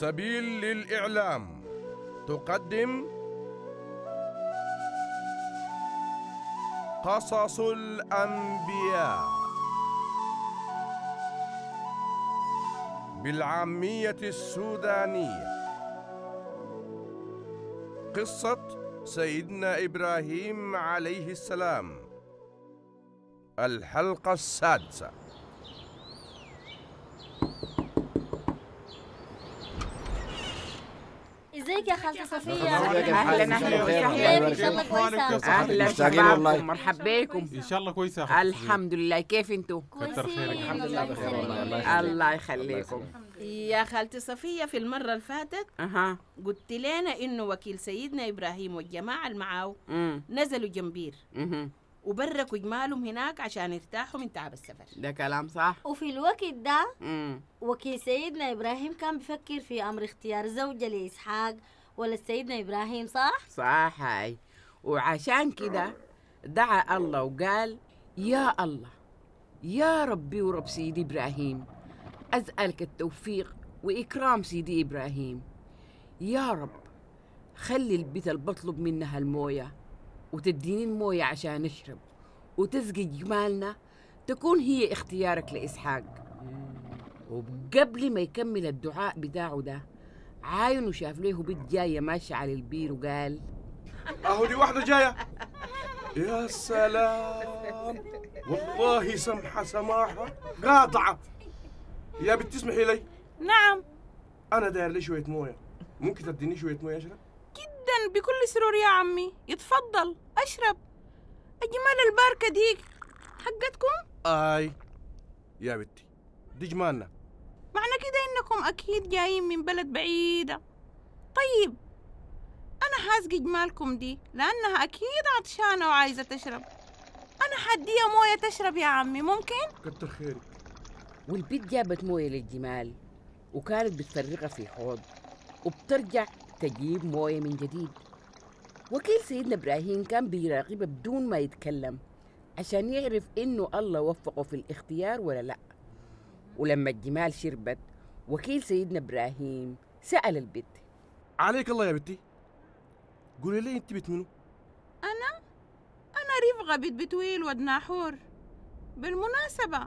سبيل للإعلام تقدم قصص الأنبياء بالعامية السودانية قصة سيدنا إبراهيم عليه السلام الحلقة السادسة ازيك يا خالتي صفيه اهلا اهلا وسهلا ان شاء الله كويسه اهلا وسهلا مرحبا بكم ان شاء الله كويسه الحمد لله كيف انتم كتر خيرك الحمد لله بخير والله الله يخليكم يا خالتي صفيه في المره اللي فاتت اها قلت لنا انه وكيل سيدنا ابراهيم والجماعه اللي معاه نزلوا جنبير وبركوا جمالهم هناك عشان يرتاحوا من تعب السفر ده كلام صح وفي الوقت ده مم. وكيل سيدنا إبراهيم كان بيفكر في أمر اختيار زوجة لإسحاق ولا سيدنا إبراهيم صح؟ صح هاي وعشان كده دعا الله وقال يا الله يا ربي ورب سيدي إبراهيم أسألك التوفيق وإكرام سيدي إبراهيم يا رب خلي البيت اللي بطلب منها المويه وتديني الموية عشان نشرب وتسقي جمالنا تكون هي اختيارك لإسحاق وقبل ما يكمل الدعاء بتاعه ده عاين وشاف ليه بيت جاية ماشية على البير وقال أهو دي واحدة جاية يا سلام والله سمحة سماحة قاطعة يا بنت تسمحي لي نعم أنا داير لي شوية موية ممكن تديني شوية موية أشرب؟ جدا بكل سرور يا عمي يتفضل أشرب الجمال الباركة ديك حقتكم؟ آي يا بنتي دي جمالنا معنى كده إنكم أكيد جايين من بلد بعيدة طيب أنا حاسقي جمالكم دي لأنها أكيد عطشانة وعايزة تشرب أنا حديها موية تشرب يا عمي ممكن؟ كتر خيرك والبيت جابت موية للجمال وكانت بتفرغها في حوض وبترجع تجيب موية من جديد وكيل سيدنا إبراهيم كان بيراقب بدون ما يتكلم عشان يعرف إنه الله وفقه في الاختيار ولا لأ ولما الجمال شربت وكيل سيدنا إبراهيم سأل البت عليك الله يا بنتي قولي لي أنت بنت منو؟ أنا؟ أنا رفقة بنت بتويل ود ناحور بالمناسبة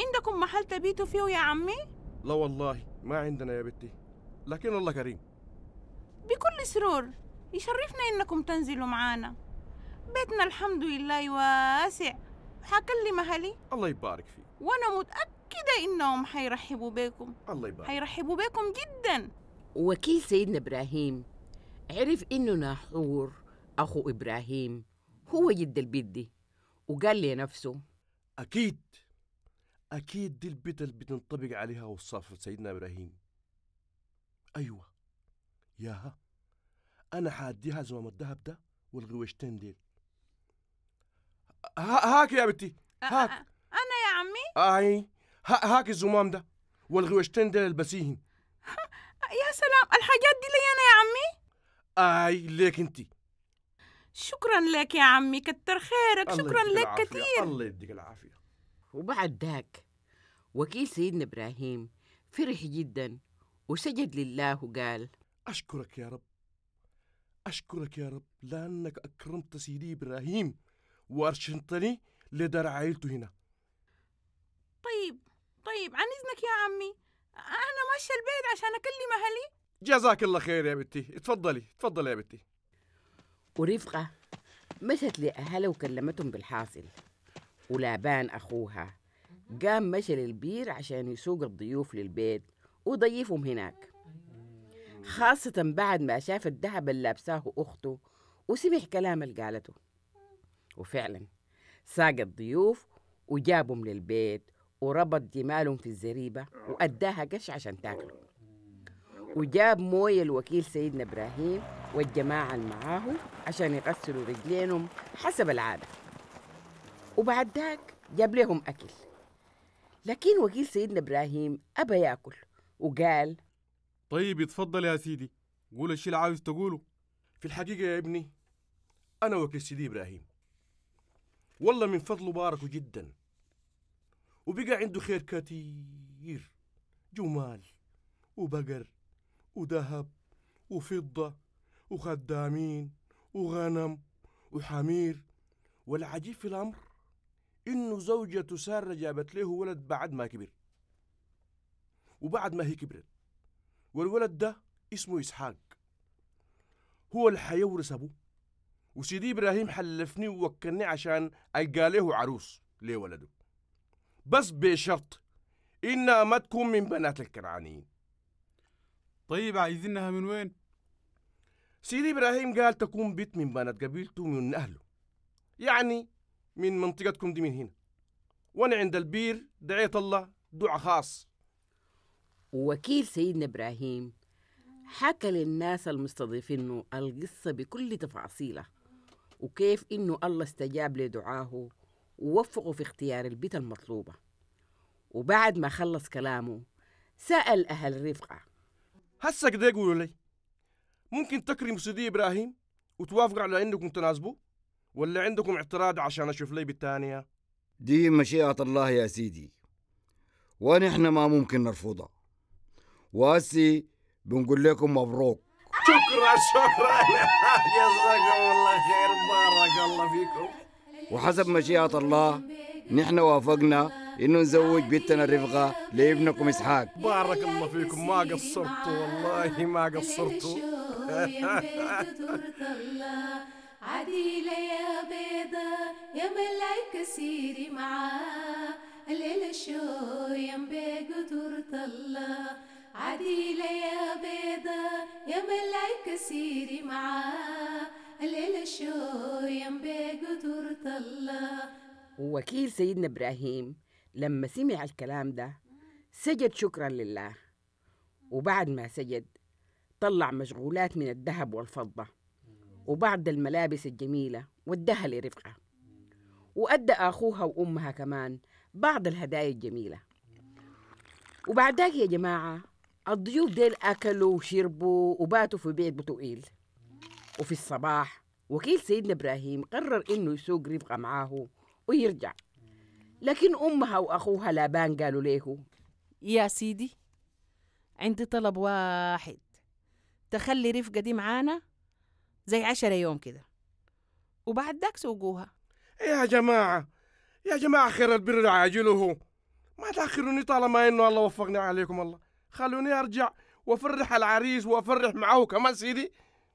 عندكم محل تبيتوا فيه يا عمي؟ لا والله ما عندنا يا بنتي لكن الله كريم بكل سرور يشرفنا إنكم تنزلوا معانا بيتنا الحمد لله واسع حكلم أهلي الله يبارك فيك وأنا متأكدة إنهم حيرحبوا بكم الله يبارك حيرحبوا بكم جدا وكيل سيدنا إبراهيم عرف إنه ناحور أخو إبراهيم هو جد البيت دي وقال لي نفسه أكيد أكيد دي البيت اللي بتنطبق عليها وصف سيدنا إبراهيم أيوة ياها انا حاديها زمام الذهب ده والغويشتين ديل هاك يا بنتي هاك انا يا عمي اي هاك الزمام ده والغويشتين ديل البسيهم يا سلام الحاجات دي لي انا يا عمي اي ليك انت شكرا لك يا عمي كتر خيرك شكرا لك كثير الله يديك العافيه وبعد ذاك وكيل سيدنا ابراهيم فرح جدا وسجد لله وقال اشكرك يا رب أشكرك يا رب لأنك أكرمت سيدي إبراهيم وأرشنتني لدار عائلته هنا طيب طيب عن إذنك يا عمي أنا ماشية البيت عشان أكلم أهلي جزاك الله خير يا بنتي اتفضلي اتفضلي يا بنتي ورفقة مشت لأهلها وكلمتهم بالحاصل ولابان أخوها قام مشى للبير عشان يسوق الضيوف للبيت وضيفهم هناك خاصة بعد ما شاف الذهب اللي لابساه أخته وسمع كلام اللي قالته وفعلا ساق الضيوف وجابهم للبيت وربط جمالهم في الزريبة وأداها قش عشان تاكله وجاب موية الوكيل سيدنا إبراهيم والجماعة اللي معاه عشان يغسلوا رجلينهم حسب العادة وبعد ذاك جاب لهم أكل لكن وكيل سيدنا إبراهيم أبى ياكل وقال طيب اتفضل يا سيدي قول الشيء اللي عاوز تقوله في الحقيقة يا ابني أنا وكيل سيدي إبراهيم والله من فضله باركه جدا وبقى عنده خير كتير جمال وبقر وذهب وفضة وخدامين وغنم وحمير والعجيب في الأمر إنه زوجته سارة جابت له ولد بعد ما كبر وبعد ما هي كبرت والولد ده اسمه إسحاق هو اللي حيورث أبوه وسيدي إبراهيم حلفني ووكلني عشان ألقى له عروس لولده بس بشرط إنها ما تكون من بنات الكنعانيين طيب عايزينها من وين؟ سيدي إبراهيم قال تكون بيت من بنات قبيلته من أهله يعني من منطقتكم دي من هنا وأنا عند البير دعيت الله دعاء خاص ووكيل سيدنا إبراهيم حكى للناس المستضيفين القصة بكل تفاصيلها وكيف إنه الله استجاب لدعاه ووفقه في اختيار البيت المطلوبة وبعد ما خلص كلامه سأل أهل رفقة هسا كده إيه يقولوا لي ممكن تكرم سيدي إبراهيم وتوافقوا على إنكم تناسبوا ولا عندكم اعتراض عشان أشوف لي بالتانية دي مشيئة الله يا سيدي ونحن ما ممكن نرفضها واسي بنقول لكم مبروك شكرا شكرا جزاكم الله خير بارك الله فيكم وحسب مشيئة الله نحن وافقنا انه نزوج بنتنا رفقة لابنكم اسحاق بارك الله فيكم ما قصرتوا والله ما قصرتوا عديلة يا بيضة يا ملايكة سيري معاه الليلة شو يا قدرة الله عديلة يا بيضة يا ملايكة سيري معاه الليلة شو ينبي قدرة الله ووكيل سيدنا إبراهيم لما سمع الكلام ده سجد شكرا لله وبعد ما سجد طلع مشغولات من الذهب والفضة وبعض الملابس الجميلة واداها لرفقة وأدى أخوها وأمها كمان بعض الهدايا الجميلة وبعد ذاك يا جماعة الضيوف ديل أكلوا وشربوا وباتوا في بيت بتوئيل وفي الصباح وكيل سيدنا إبراهيم قرر إنه يسوق ربقة معاه ويرجع لكن أمها وأخوها لابان قالوا ليه يا سيدي عندي طلب واحد تخلي رفقة دي معانا زي عشرة يوم كده وبعد داك سوقوها يا جماعة يا جماعة خير البر عاجله ما تأخروني طالما إنه الله وفقني عليكم الله خلوني ارجع وافرح العريس وافرح معه كمان سيدي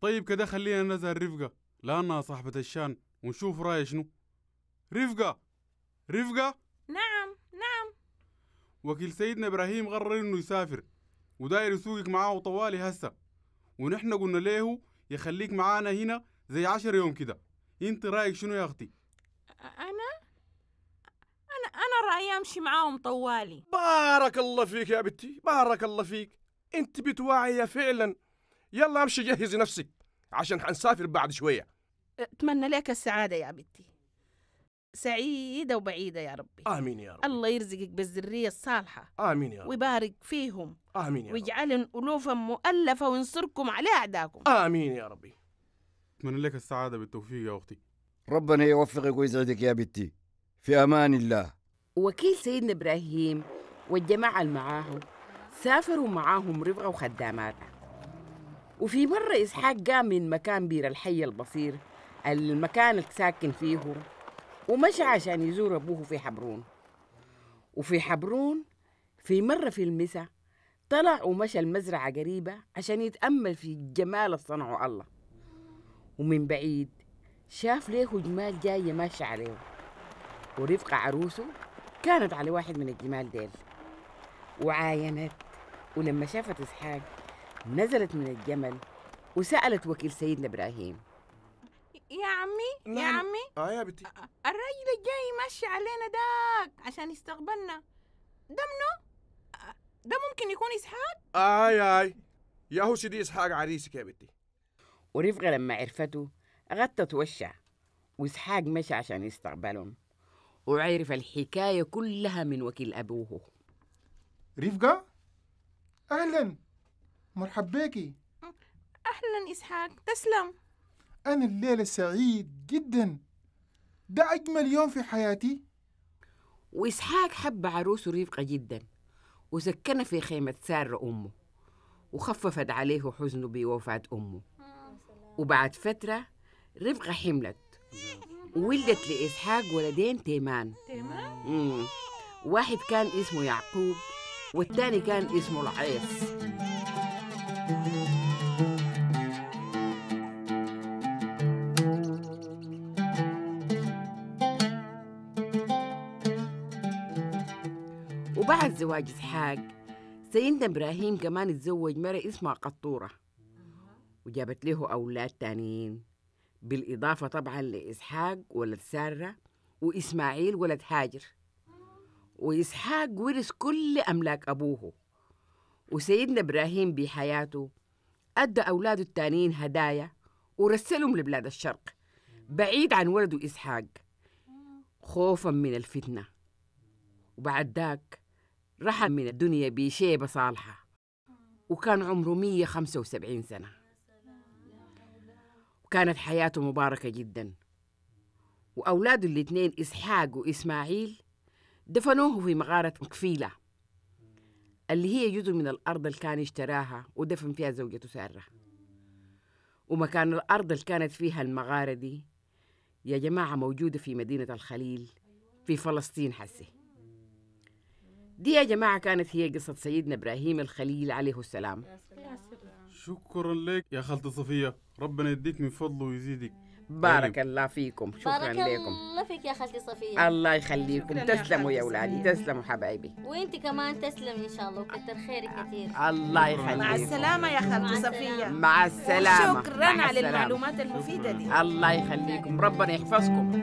طيب كده خلينا نزل رفقة لأنها صاحبة الشان ونشوف رأيه شنو رفقة رفقة نعم نعم وكيل سيدنا إبراهيم قرر إنه يسافر وداير يسوقك معاه طوالي هسه ونحن قلنا له يخليك معانا هنا زي عشر يوم كده انت رايك شنو يا اختي امشي معاهم طوالي بارك الله فيك يا بنتي بارك الله فيك انت بتواعية فعلا يلا امشي جهزي نفسك عشان حنسافر بعد شوية اتمنى لك السعادة يا بنتي سعيدة وبعيدة يا ربي آمين يا رب الله يرزقك بالذرية الصالحة آمين يا رب ويبارك فيهم آمين يا رب ويجعلن ألوفا مؤلفة وينصركم على أعداكم آمين يا ربي أتمنى لك السعادة بالتوفيق يا أختي ربنا يوفقك ويسعدك يا بنتي في أمان الله وكيل سيدنا إبراهيم والجماعة اللي معاه سافروا معاهم رفقة وخداماتها وفي مرة إسحاق قام من مكان بير الحي البصير المكان اللي ساكن فيه ومشى عشان يزور أبوه في حبرون وفي حبرون في مرة في المساء طلع ومشى المزرعة قريبة عشان يتأمل في جمال صنعه الله ومن بعيد شاف ليه جمال جاية ماشية عليه ورفقة عروسه كانت على واحد من الجمال ديل وعاينت ولما شافت إسحاق نزلت من الجمل وسألت وكيل سيدنا إبراهيم يا عمي يا نعم. عمي اه يا بنتي الراجل الجاي ماشي علينا داك عشان يستقبلنا ده منو؟ ده ممكن يكون إسحاق؟ آي آي يا هو سيدي إسحاق عريسك يا بنتي ورفقة لما عرفته غطت وشها وإسحاق مشى عشان يستقبلهم وعرف الحكاية كلها من وكيل أبوه رفقة؟ أهلا مرحب بيكي أهلا إسحاق تسلم أنا الليلة سعيد جدا ده أجمل يوم في حياتي وإسحاق حب عروسه رفقة جدا وسكن في خيمة سارة أمه وخففت عليه حزنه بوفاة أمه آه. وبعد فترة رفقة حملت ولدت لإسحاق ولدين تيمان تيمان؟ مم. واحد كان اسمه يعقوب والتاني كان اسمه العيص وبعد زواج إسحاق سيدنا إبراهيم كمان اتزوج مرة اسمها قطورة وجابت له أولاد تانيين بالإضافة طبعا لإسحاق ولد سارة وإسماعيل ولد هاجر وإسحاق ورث كل أملاك أبوه وسيدنا إبراهيم بحياته أدى أولاده التانيين هدايا ورسلهم لبلاد الشرق بعيد عن ولده إسحاق خوفا من الفتنة وبعد ذاك رحل من الدنيا بشيبة صالحة وكان عمره 175 سنة وكانت حياته مباركة جدا وأولاده الاثنين إسحاق وإسماعيل دفنوه في مغارة مكفيلة اللي هي جزء من الأرض اللي كان اشتراها ودفن فيها زوجته سارة ومكان الأرض اللي كانت فيها المغارة دي يا جماعة موجودة في مدينة الخليل في فلسطين حسي دي يا جماعة كانت هي قصة سيدنا إبراهيم الخليل عليه السلام شكرا لك يا خالتي صفية ربنا يديك من فضله ويزيدك بارك طيب. الله فيكم شكرا بارك لكم الله فيك يا خالتي صفية الله يخليكم تسلموا يا أولادي تسلموا حبايبي وانت كمان تسلمي إن شاء الله وكتر خيرك كثير الله يخليكم مع السلامة يا خالتي صفية مع السلامة شكرا على المعلومات المفيدة دي الله يخليكم ربنا يحفظكم